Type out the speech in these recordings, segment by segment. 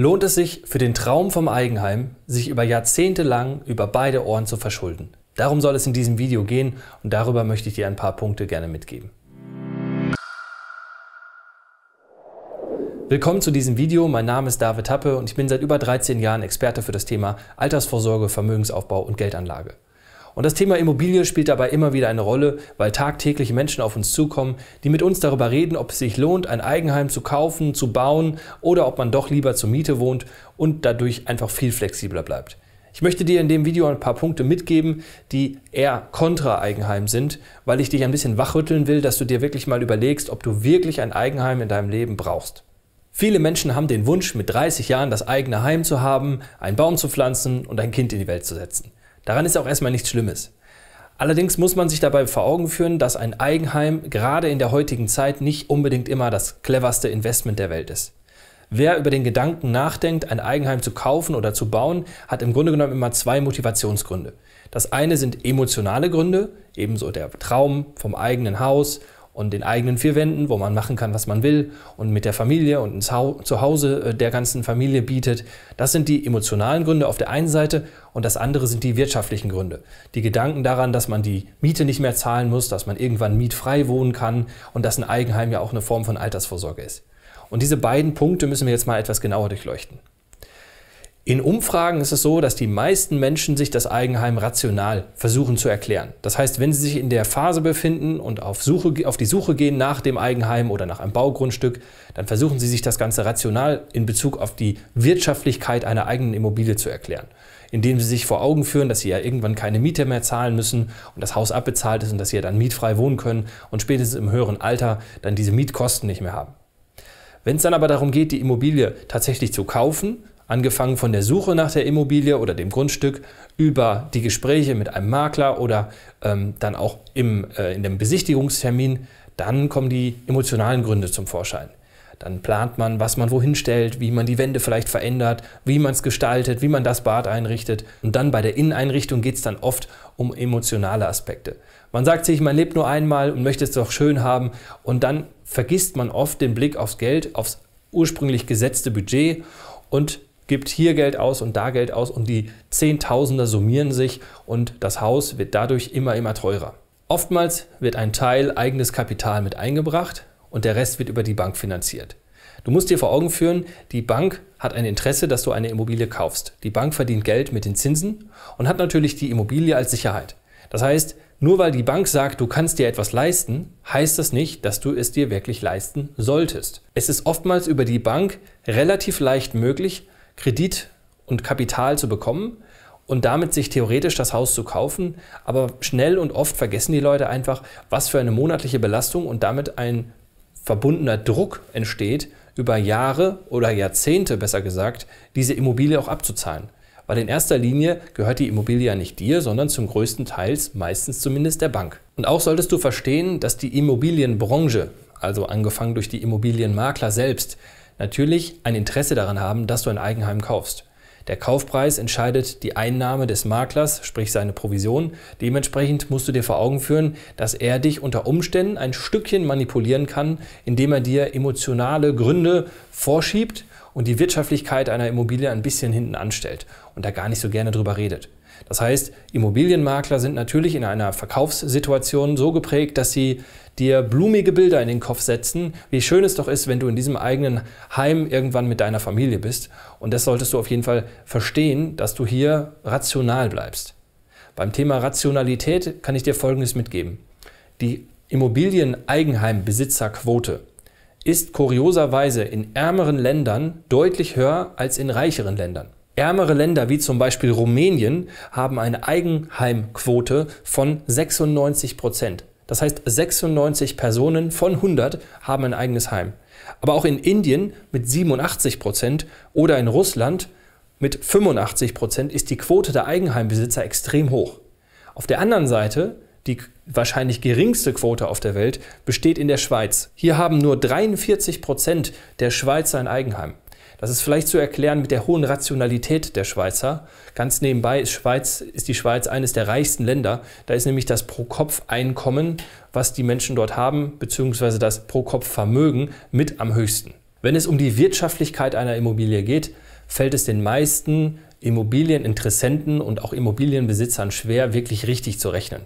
lohnt es sich für den Traum vom Eigenheim, sich über Jahrzehnte lang über beide Ohren zu verschulden. Darum soll es in diesem Video gehen und darüber möchte ich dir ein paar Punkte gerne mitgeben. Willkommen zu diesem Video. Mein Name ist David Happe und ich bin seit über 13 Jahren Experte für das Thema Altersvorsorge, Vermögensaufbau und Geldanlage. Und das Thema Immobilie spielt dabei immer wieder eine Rolle, weil tagtäglich Menschen auf uns zukommen, die mit uns darüber reden, ob es sich lohnt, ein Eigenheim zu kaufen, zu bauen oder ob man doch lieber zur Miete wohnt und dadurch einfach viel flexibler bleibt. Ich möchte dir in dem Video ein paar Punkte mitgeben, die eher kontra Eigenheim sind, weil ich dich ein bisschen wachrütteln will, dass du dir wirklich mal überlegst, ob du wirklich ein Eigenheim in deinem Leben brauchst. Viele Menschen haben den Wunsch, mit 30 Jahren das eigene Heim zu haben, einen Baum zu pflanzen und ein Kind in die Welt zu setzen. Daran ist auch erstmal nichts Schlimmes. Allerdings muss man sich dabei vor Augen führen, dass ein Eigenheim gerade in der heutigen Zeit nicht unbedingt immer das cleverste Investment der Welt ist. Wer über den Gedanken nachdenkt, ein Eigenheim zu kaufen oder zu bauen, hat im Grunde genommen immer zwei Motivationsgründe. Das eine sind emotionale Gründe, ebenso der Traum vom eigenen Haus und den eigenen vier Wänden, wo man machen kann, was man will und mit der Familie und ins ha Zuhause äh, der ganzen Familie bietet. Das sind die emotionalen Gründe auf der einen Seite und das andere sind die wirtschaftlichen Gründe. Die Gedanken daran, dass man die Miete nicht mehr zahlen muss, dass man irgendwann mietfrei wohnen kann und dass ein Eigenheim ja auch eine Form von Altersvorsorge ist. Und diese beiden Punkte müssen wir jetzt mal etwas genauer durchleuchten. In Umfragen ist es so, dass die meisten Menschen sich das Eigenheim rational versuchen zu erklären. Das heißt, wenn sie sich in der Phase befinden und auf, Suche, auf die Suche gehen nach dem Eigenheim oder nach einem Baugrundstück, dann versuchen sie sich das Ganze rational in Bezug auf die Wirtschaftlichkeit einer eigenen Immobilie zu erklären. Indem sie sich vor Augen führen, dass sie ja irgendwann keine Miete mehr zahlen müssen und das Haus abbezahlt ist und dass sie ja dann mietfrei wohnen können und spätestens im höheren Alter dann diese Mietkosten nicht mehr haben. Wenn es dann aber darum geht, die Immobilie tatsächlich zu kaufen, Angefangen von der Suche nach der Immobilie oder dem Grundstück über die Gespräche mit einem Makler oder ähm, dann auch im, äh, in dem Besichtigungstermin, dann kommen die emotionalen Gründe zum Vorschein. Dann plant man, was man wohin stellt, wie man die Wände vielleicht verändert, wie man es gestaltet, wie man das Bad einrichtet. Und dann bei der Inneneinrichtung geht es dann oft um emotionale Aspekte. Man sagt sich, man lebt nur einmal und möchte es doch schön haben. Und dann vergisst man oft den Blick aufs Geld, aufs ursprünglich gesetzte Budget und gibt hier Geld aus und da Geld aus und die Zehntausender summieren sich und das Haus wird dadurch immer, immer teurer. Oftmals wird ein Teil eigenes Kapital mit eingebracht und der Rest wird über die Bank finanziert. Du musst dir vor Augen führen, die Bank hat ein Interesse, dass du eine Immobilie kaufst. Die Bank verdient Geld mit den Zinsen und hat natürlich die Immobilie als Sicherheit. Das heißt, nur weil die Bank sagt, du kannst dir etwas leisten, heißt das nicht, dass du es dir wirklich leisten solltest. Es ist oftmals über die Bank relativ leicht möglich, Kredit und Kapital zu bekommen und damit sich theoretisch das Haus zu kaufen. Aber schnell und oft vergessen die Leute einfach, was für eine monatliche Belastung und damit ein verbundener Druck entsteht, über Jahre oder Jahrzehnte besser gesagt, diese Immobilie auch abzuzahlen. Weil in erster Linie gehört die Immobilie ja nicht dir, sondern zum größten Teil, meistens zumindest der Bank. Und auch solltest du verstehen, dass die Immobilienbranche, also angefangen durch die Immobilienmakler selbst, natürlich ein Interesse daran haben, dass du ein Eigenheim kaufst. Der Kaufpreis entscheidet die Einnahme des Maklers, sprich seine Provision. Dementsprechend musst du dir vor Augen führen, dass er dich unter Umständen ein Stückchen manipulieren kann, indem er dir emotionale Gründe vorschiebt und die Wirtschaftlichkeit einer Immobilie ein bisschen hinten anstellt und da gar nicht so gerne drüber redet. Das heißt, Immobilienmakler sind natürlich in einer Verkaufssituation so geprägt, dass sie dir blumige Bilder in den Kopf setzen, wie schön es doch ist, wenn du in diesem eigenen Heim irgendwann mit deiner Familie bist. Und das solltest du auf jeden Fall verstehen, dass du hier rational bleibst. Beim Thema Rationalität kann ich dir Folgendes mitgeben. Die Immobilieneigenheimbesitzerquote ist kurioserweise in ärmeren Ländern deutlich höher als in reicheren Ländern. Ärmere Länder wie zum Beispiel Rumänien haben eine Eigenheimquote von 96 Prozent. Das heißt, 96 Personen von 100 haben ein eigenes Heim. Aber auch in Indien mit 87 Prozent oder in Russland mit 85 Prozent ist die Quote der Eigenheimbesitzer extrem hoch. Auf der anderen Seite, die wahrscheinlich geringste Quote auf der Welt besteht in der Schweiz. Hier haben nur 43 Prozent der Schweizer ein Eigenheim. Das ist vielleicht zu erklären mit der hohen Rationalität der Schweizer. Ganz nebenbei ist, Schweiz, ist die Schweiz eines der reichsten Länder. Da ist nämlich das Pro-Kopf-Einkommen, was die Menschen dort haben, beziehungsweise das Pro-Kopf-Vermögen mit am höchsten. Wenn es um die Wirtschaftlichkeit einer Immobilie geht, fällt es den meisten Immobilieninteressenten und auch Immobilienbesitzern schwer, wirklich richtig zu rechnen.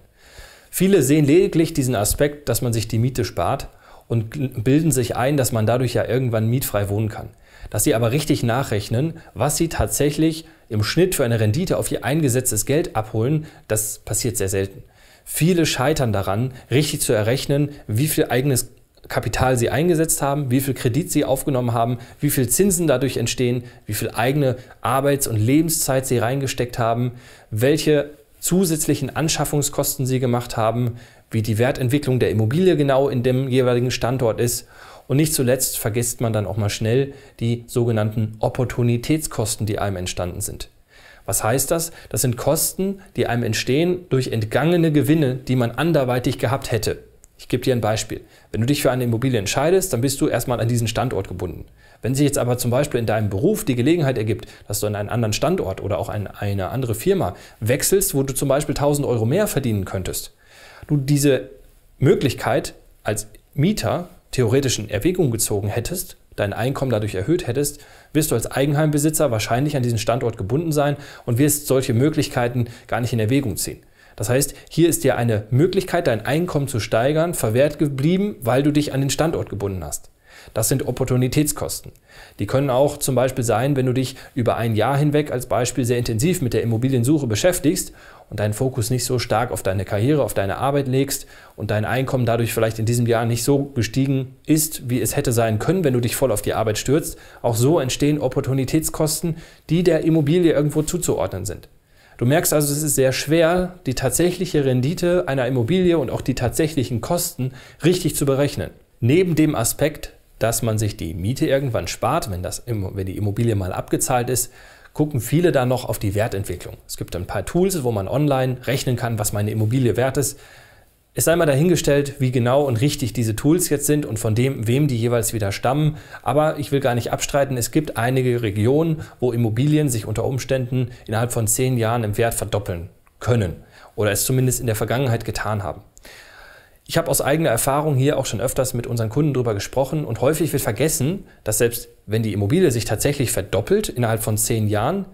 Viele sehen lediglich diesen Aspekt, dass man sich die Miete spart und bilden sich ein, dass man dadurch ja irgendwann mietfrei wohnen kann dass sie aber richtig nachrechnen, was sie tatsächlich im Schnitt für eine Rendite auf ihr eingesetztes Geld abholen, das passiert sehr selten. Viele scheitern daran, richtig zu errechnen, wie viel eigenes Kapital sie eingesetzt haben, wie viel Kredit sie aufgenommen haben, wie viel Zinsen dadurch entstehen, wie viel eigene Arbeits- und Lebenszeit sie reingesteckt haben, welche zusätzlichen Anschaffungskosten sie gemacht haben, wie die Wertentwicklung der Immobilie genau in dem jeweiligen Standort ist und nicht zuletzt vergisst man dann auch mal schnell die sogenannten Opportunitätskosten, die einem entstanden sind. Was heißt das? Das sind Kosten, die einem entstehen durch entgangene Gewinne, die man anderweitig gehabt hätte. Ich gebe dir ein Beispiel. Wenn du dich für eine Immobilie entscheidest, dann bist du erstmal an diesen Standort gebunden. Wenn sich jetzt aber zum Beispiel in deinem Beruf die Gelegenheit ergibt, dass du an einen anderen Standort oder auch an eine andere Firma wechselst, wo du zum Beispiel 1000 Euro mehr verdienen könntest, du diese Möglichkeit als Mieter theoretisch in Erwägung gezogen hättest, dein Einkommen dadurch erhöht hättest, wirst du als Eigenheimbesitzer wahrscheinlich an diesen Standort gebunden sein und wirst solche Möglichkeiten gar nicht in Erwägung ziehen. Das heißt, hier ist dir eine Möglichkeit, dein Einkommen zu steigern, verwehrt geblieben, weil du dich an den Standort gebunden hast. Das sind Opportunitätskosten. Die können auch zum Beispiel sein, wenn du dich über ein Jahr hinweg als Beispiel sehr intensiv mit der Immobiliensuche beschäftigst und deinen Fokus nicht so stark auf deine Karriere, auf deine Arbeit legst und dein Einkommen dadurch vielleicht in diesem Jahr nicht so gestiegen ist, wie es hätte sein können, wenn du dich voll auf die Arbeit stürzt. Auch so entstehen Opportunitätskosten, die der Immobilie irgendwo zuzuordnen sind. Du merkst also, es ist sehr schwer, die tatsächliche Rendite einer Immobilie und auch die tatsächlichen Kosten richtig zu berechnen. Neben dem Aspekt, dass man sich die Miete irgendwann spart, wenn, das, wenn die Immobilie mal abgezahlt ist, gucken viele da noch auf die Wertentwicklung. Es gibt ein paar Tools, wo man online rechnen kann, was meine Immobilie wert ist. Es sei mal dahingestellt, wie genau und richtig diese Tools jetzt sind und von dem, wem die jeweils wieder stammen. Aber ich will gar nicht abstreiten, es gibt einige Regionen, wo Immobilien sich unter Umständen innerhalb von zehn Jahren im Wert verdoppeln können oder es zumindest in der Vergangenheit getan haben. Ich habe aus eigener Erfahrung hier auch schon öfters mit unseren Kunden darüber gesprochen und häufig wird vergessen, dass selbst wenn die Immobilie sich tatsächlich verdoppelt innerhalb von zehn Jahren,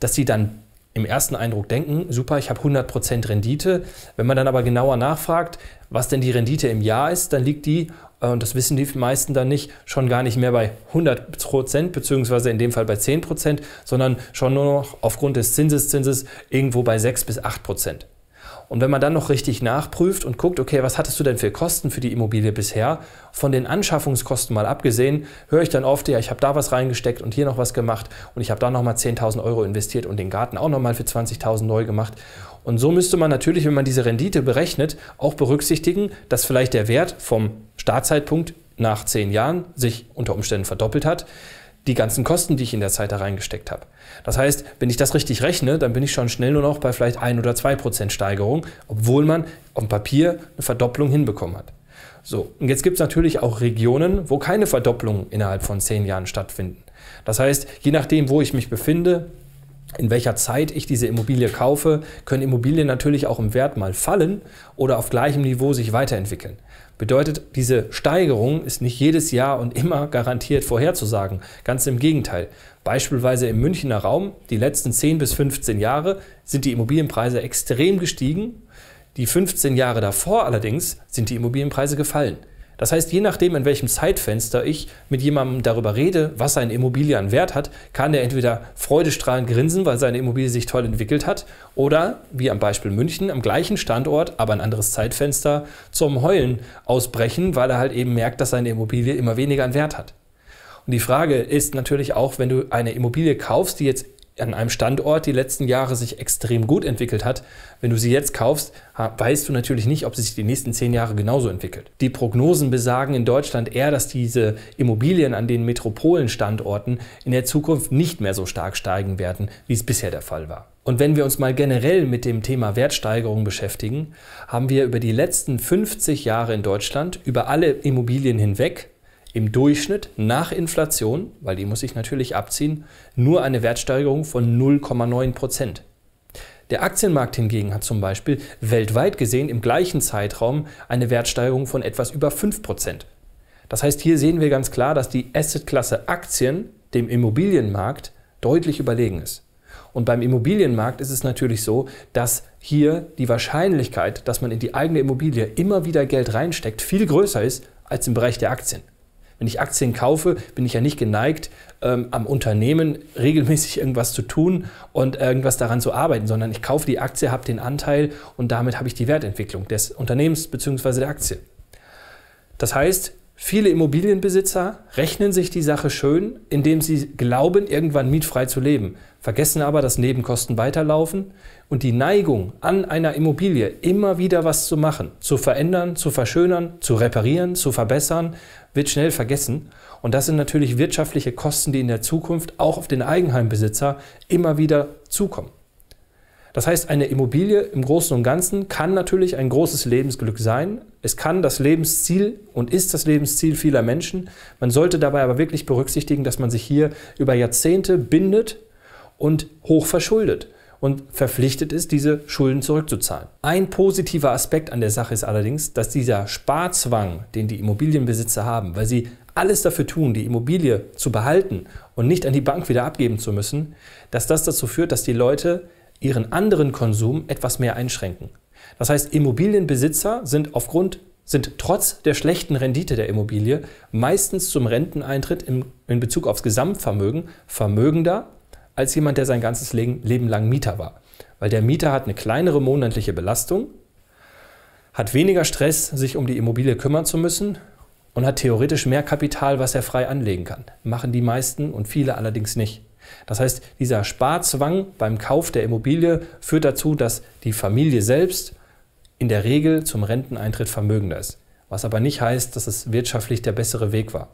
dass sie dann im ersten Eindruck denken, super, ich habe 100% Rendite. Wenn man dann aber genauer nachfragt, was denn die Rendite im Jahr ist, dann liegt die, äh, und das wissen die meisten dann nicht, schon gar nicht mehr bei 100%, beziehungsweise in dem Fall bei 10%, sondern schon nur noch aufgrund des Zinseszinses irgendwo bei 6 bis 8%. Und wenn man dann noch richtig nachprüft und guckt, okay, was hattest du denn für Kosten für die Immobilie bisher? Von den Anschaffungskosten mal abgesehen, höre ich dann oft, ja, ich habe da was reingesteckt und hier noch was gemacht und ich habe da nochmal 10.000 Euro investiert und den Garten auch nochmal für 20.000 neu gemacht. Und so müsste man natürlich, wenn man diese Rendite berechnet, auch berücksichtigen, dass vielleicht der Wert vom Startzeitpunkt nach zehn Jahren sich unter Umständen verdoppelt hat die ganzen Kosten, die ich in der Zeit da reingesteckt habe. Das heißt, wenn ich das richtig rechne, dann bin ich schon schnell nur noch bei vielleicht ein oder zwei Prozent Steigerung, obwohl man auf dem Papier eine Verdopplung hinbekommen hat. So, und jetzt gibt es natürlich auch Regionen, wo keine Verdopplungen innerhalb von zehn Jahren stattfinden. Das heißt, je nachdem, wo ich mich befinde, in welcher Zeit ich diese Immobilie kaufe, können Immobilien natürlich auch im Wert mal fallen oder auf gleichem Niveau sich weiterentwickeln. Bedeutet, diese Steigerung ist nicht jedes Jahr und immer garantiert vorherzusagen. Ganz im Gegenteil. Beispielsweise im Münchner Raum, die letzten 10 bis 15 Jahre sind die Immobilienpreise extrem gestiegen. Die 15 Jahre davor allerdings sind die Immobilienpreise gefallen. Das heißt, je nachdem, in welchem Zeitfenster ich mit jemandem darüber rede, was seine Immobilie an Wert hat, kann er entweder freudestrahlend grinsen, weil seine Immobilie sich toll entwickelt hat, oder, wie am Beispiel München, am gleichen Standort, aber ein anderes Zeitfenster, zum Heulen ausbrechen, weil er halt eben merkt, dass seine Immobilie immer weniger an Wert hat. Und die Frage ist natürlich auch, wenn du eine Immobilie kaufst, die jetzt an einem Standort die letzten Jahre sich extrem gut entwickelt hat, wenn du sie jetzt kaufst, weißt du natürlich nicht, ob sie sich die nächsten zehn Jahre genauso entwickelt. Die Prognosen besagen in Deutschland eher, dass diese Immobilien an den Metropolenstandorten in der Zukunft nicht mehr so stark steigen werden, wie es bisher der Fall war. Und wenn wir uns mal generell mit dem Thema Wertsteigerung beschäftigen, haben wir über die letzten 50 Jahre in Deutschland, über alle Immobilien hinweg, im Durchschnitt nach Inflation, weil die muss ich natürlich abziehen, nur eine Wertsteigerung von 0,9 Prozent. Der Aktienmarkt hingegen hat zum Beispiel weltweit gesehen im gleichen Zeitraum eine Wertsteigerung von etwas über 5 Prozent. Das heißt, hier sehen wir ganz klar, dass die Assetklasse Aktien dem Immobilienmarkt deutlich überlegen ist. Und beim Immobilienmarkt ist es natürlich so, dass hier die Wahrscheinlichkeit, dass man in die eigene Immobilie immer wieder Geld reinsteckt, viel größer ist als im Bereich der Aktien. Wenn ich Aktien kaufe, bin ich ja nicht geneigt, ähm, am Unternehmen regelmäßig irgendwas zu tun und irgendwas daran zu arbeiten, sondern ich kaufe die Aktie, habe den Anteil und damit habe ich die Wertentwicklung des Unternehmens bzw. der Aktie. Das heißt, viele Immobilienbesitzer rechnen sich die Sache schön, indem sie glauben, irgendwann mietfrei zu leben vergessen aber, dass Nebenkosten weiterlaufen und die Neigung, an einer Immobilie immer wieder was zu machen, zu verändern, zu verschönern, zu reparieren, zu verbessern, wird schnell vergessen. Und das sind natürlich wirtschaftliche Kosten, die in der Zukunft auch auf den Eigenheimbesitzer immer wieder zukommen. Das heißt, eine Immobilie im Großen und Ganzen kann natürlich ein großes Lebensglück sein. Es kann das Lebensziel und ist das Lebensziel vieler Menschen. Man sollte dabei aber wirklich berücksichtigen, dass man sich hier über Jahrzehnte bindet und hoch verschuldet und verpflichtet ist, diese Schulden zurückzuzahlen. Ein positiver Aspekt an der Sache ist allerdings, dass dieser Sparzwang, den die Immobilienbesitzer haben, weil sie alles dafür tun, die Immobilie zu behalten und nicht an die Bank wieder abgeben zu müssen, dass das dazu führt, dass die Leute ihren anderen Konsum etwas mehr einschränken. Das heißt, Immobilienbesitzer sind aufgrund sind trotz der schlechten Rendite der Immobilie meistens zum Renteneintritt in, in Bezug aufs Gesamtvermögen vermögender als jemand, der sein ganzes Leben lang Mieter war. Weil der Mieter hat eine kleinere monatliche Belastung, hat weniger Stress, sich um die Immobilie kümmern zu müssen und hat theoretisch mehr Kapital, was er frei anlegen kann. Machen die meisten und viele allerdings nicht. Das heißt, dieser Sparzwang beim Kauf der Immobilie führt dazu, dass die Familie selbst in der Regel zum Renteneintritt vermögender ist. Was aber nicht heißt, dass es wirtschaftlich der bessere Weg war.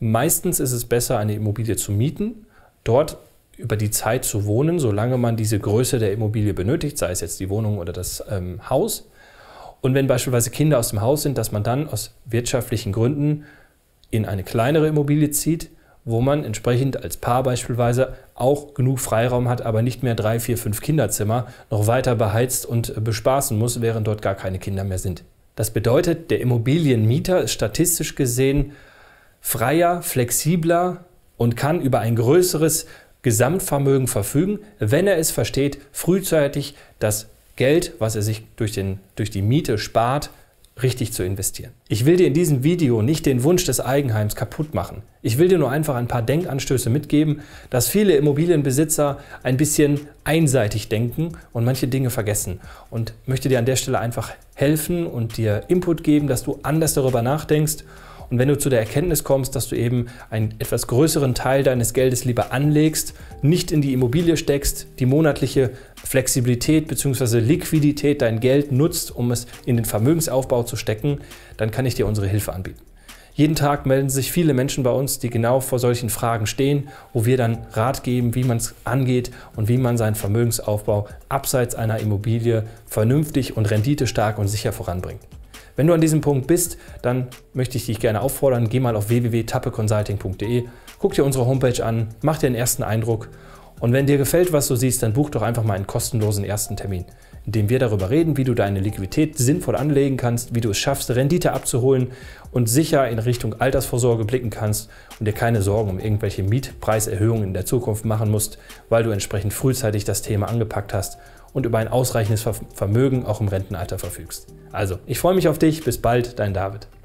Meistens ist es besser, eine Immobilie zu mieten, dort über die Zeit zu wohnen, solange man diese Größe der Immobilie benötigt, sei es jetzt die Wohnung oder das ähm, Haus. Und wenn beispielsweise Kinder aus dem Haus sind, dass man dann aus wirtschaftlichen Gründen in eine kleinere Immobilie zieht, wo man entsprechend als Paar beispielsweise auch genug Freiraum hat, aber nicht mehr drei, vier, fünf Kinderzimmer noch weiter beheizt und äh, bespaßen muss, während dort gar keine Kinder mehr sind. Das bedeutet, der Immobilienmieter ist statistisch gesehen freier, flexibler und kann über ein größeres Gesamtvermögen verfügen, wenn er es versteht, frühzeitig das Geld, was er sich durch, den, durch die Miete spart, richtig zu investieren. Ich will dir in diesem Video nicht den Wunsch des Eigenheims kaputt machen. Ich will dir nur einfach ein paar Denkanstöße mitgeben, dass viele Immobilienbesitzer ein bisschen einseitig denken und manche Dinge vergessen und möchte dir an der Stelle einfach helfen und dir Input geben, dass du anders darüber nachdenkst und wenn du zu der Erkenntnis kommst, dass du eben einen etwas größeren Teil deines Geldes lieber anlegst, nicht in die Immobilie steckst, die monatliche Flexibilität bzw. Liquidität dein Geld nutzt, um es in den Vermögensaufbau zu stecken, dann kann ich dir unsere Hilfe anbieten. Jeden Tag melden sich viele Menschen bei uns, die genau vor solchen Fragen stehen, wo wir dann Rat geben, wie man es angeht und wie man seinen Vermögensaufbau abseits einer Immobilie vernünftig und renditestark und sicher voranbringt. Wenn du an diesem Punkt bist, dann möchte ich dich gerne auffordern, geh mal auf www.tappeconsulting.de, guck dir unsere Homepage an, mach dir einen ersten Eindruck und wenn dir gefällt, was du siehst, dann buch doch einfach mal einen kostenlosen ersten Termin, in dem wir darüber reden, wie du deine Liquidität sinnvoll anlegen kannst, wie du es schaffst, Rendite abzuholen und sicher in Richtung Altersvorsorge blicken kannst und dir keine Sorgen um irgendwelche Mietpreiserhöhungen in der Zukunft machen musst, weil du entsprechend frühzeitig das Thema angepackt hast und über ein ausreichendes Vermögen auch im Rentenalter verfügst. Also, ich freue mich auf dich. Bis bald, dein David.